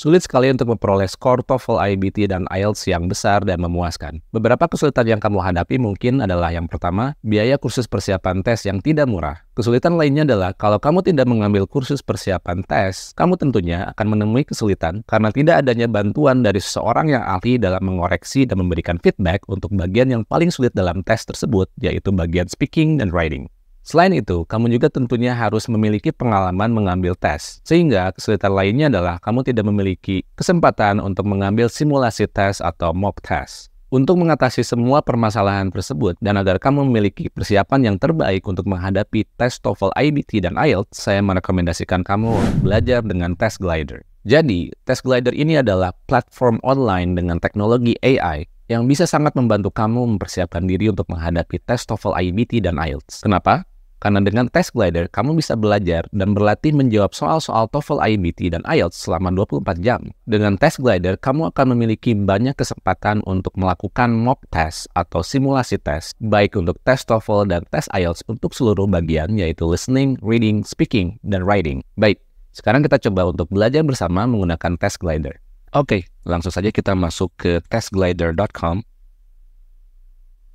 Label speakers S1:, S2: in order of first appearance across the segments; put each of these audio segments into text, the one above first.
S1: Sulit sekali untuk memperoleh skor TOEFL, IBT, dan IELTS yang besar dan memuaskan. Beberapa kesulitan yang kamu hadapi mungkin adalah yang pertama, biaya kursus persiapan tes yang tidak murah. Kesulitan lainnya adalah kalau kamu tidak mengambil kursus persiapan tes, kamu tentunya akan menemui kesulitan karena tidak adanya bantuan dari seseorang yang ahli dalam mengoreksi dan memberikan feedback untuk bagian yang paling sulit dalam tes tersebut, yaitu bagian speaking dan writing. Selain itu, kamu juga tentunya harus memiliki pengalaman mengambil tes, sehingga kesulitan lainnya adalah kamu tidak memiliki kesempatan untuk mengambil simulasi tes atau mock test. Untuk mengatasi semua permasalahan tersebut dan agar kamu memiliki persiapan yang terbaik untuk menghadapi tes TOEFL IBT dan IELTS, saya merekomendasikan kamu belajar dengan Test Glider. Jadi, Test Glider ini adalah platform online dengan teknologi AI yang bisa sangat membantu kamu mempersiapkan diri untuk menghadapi tes TOEFL IBT dan IELTS. Kenapa? Karena dengan tes Glider, kamu bisa belajar dan berlatih menjawab soal-soal TOEFL IBT dan IELTS selama 24 jam. Dengan tes Glider, kamu akan memiliki banyak kesempatan untuk melakukan mock test atau simulasi tes, baik untuk tes TOEFL dan tes IELTS untuk seluruh bagian, yaitu listening, reading, speaking, dan writing. Baik, sekarang kita coba untuk belajar bersama menggunakan tes Glider. Oke, langsung saja kita masuk ke testglider.com.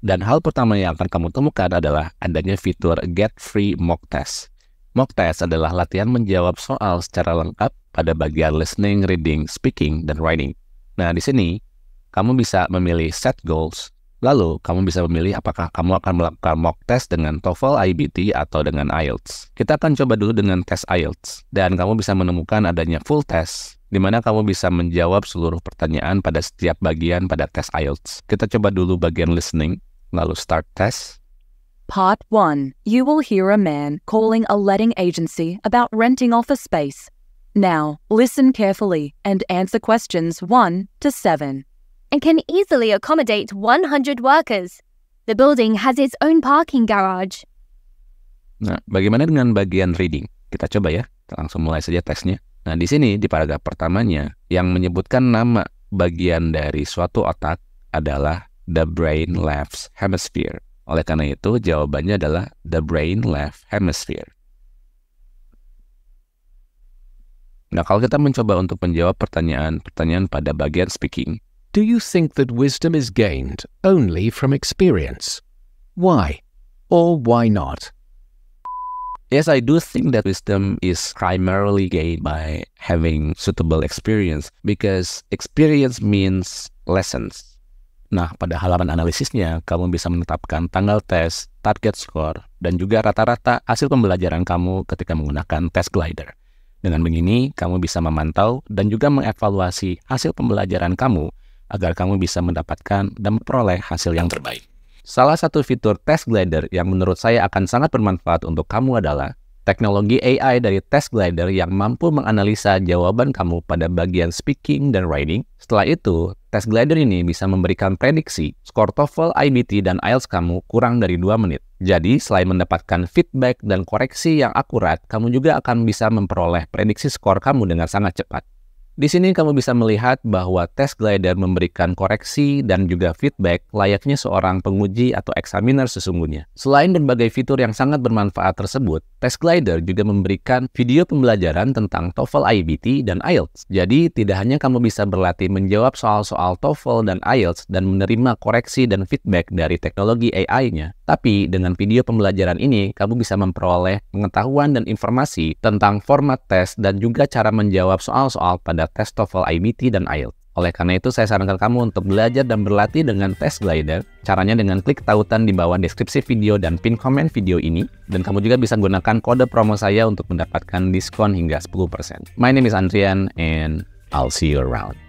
S1: Dan hal pertama yang akan kamu temukan adalah adanya fitur Get Free Mock Test. Mock Test adalah latihan menjawab soal secara lengkap pada bagian listening, reading, speaking, dan writing. Nah, di sini kamu bisa memilih set goals, lalu kamu bisa memilih apakah kamu akan melakukan mock test dengan TOEFL, IBT, atau dengan IELTS. Kita akan coba dulu dengan tes IELTS, dan kamu bisa menemukan adanya full test, di mana kamu bisa menjawab seluruh pertanyaan pada setiap bagian pada tes IELTS. Kita coba dulu bagian listening, lalu start tes. Part 1. You will hear a man calling a letting agency about renting office space. Now, listen carefully and answer questions 1 to 7. And can easily accommodate 100 workers. The building has its own parking garage. Nah, bagaimana dengan bagian reading? Kita coba ya. Kita langsung mulai saja tesnya. Nah, di sini di paragraf pertamanya yang menyebutkan nama bagian dari suatu otak adalah the brain left hemisphere. Oleh karena itu, jawabannya adalah the brain left hemisphere. Nah, kalau kita mencoba untuk menjawab pertanyaan-pertanyaan pada bagian speaking, do you think that wisdom is gained only from experience? Why or why not? Yes, I do think that wisdom is primarily gained by having suitable experience because experience means lessons. Nah, pada halaman analisisnya, kamu bisa menetapkan tanggal tes, target score, dan juga rata-rata hasil pembelajaran kamu ketika menggunakan test glider. Dengan begini, kamu bisa memantau dan juga mengevaluasi hasil pembelajaran kamu agar kamu bisa mendapatkan dan memperoleh hasil yang terbaik. Salah satu fitur Test Glider yang menurut saya akan sangat bermanfaat untuk kamu adalah teknologi AI dari Test Glider yang mampu menganalisa jawaban kamu pada bagian speaking dan writing. Setelah itu, Test Glider ini bisa memberikan prediksi skor TOEFL, IBT, dan IELTS kamu kurang dari 2 menit. Jadi, selain mendapatkan feedback dan koreksi yang akurat, kamu juga akan bisa memperoleh prediksi skor kamu dengan sangat cepat. Di sini kamu bisa melihat bahwa tes glider memberikan koreksi dan juga feedback layaknya seorang penguji atau examiner sesungguhnya. Selain berbagai fitur yang sangat bermanfaat tersebut, tes glider juga memberikan video pembelajaran tentang TOEFL IBT dan IELTS. Jadi, tidak hanya kamu bisa berlatih menjawab soal-soal TOEFL dan IELTS dan menerima koreksi dan feedback dari teknologi AI-nya, tapi dengan video pembelajaran ini, kamu bisa memperoleh pengetahuan dan informasi tentang format tes dan juga cara menjawab soal-soal pada ada tes TOEFL IBT dan IELTS. Oleh karena itu, saya sarankan kamu untuk belajar dan berlatih dengan Test Glider. Caranya dengan klik tautan di bawah deskripsi video dan pin komen video ini. Dan kamu juga bisa gunakan kode promo saya untuk mendapatkan diskon hingga 10%. My name is Andrian, and I'll see you around.